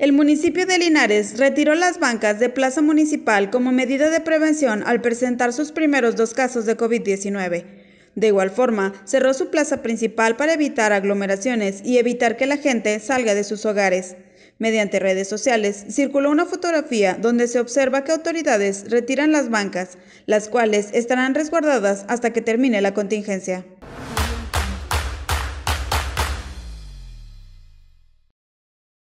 El municipio de Linares retiró las bancas de Plaza Municipal como medida de prevención al presentar sus primeros dos casos de COVID-19. De igual forma, cerró su plaza principal para evitar aglomeraciones y evitar que la gente salga de sus hogares. Mediante redes sociales circuló una fotografía donde se observa que autoridades retiran las bancas, las cuales estarán resguardadas hasta que termine la contingencia.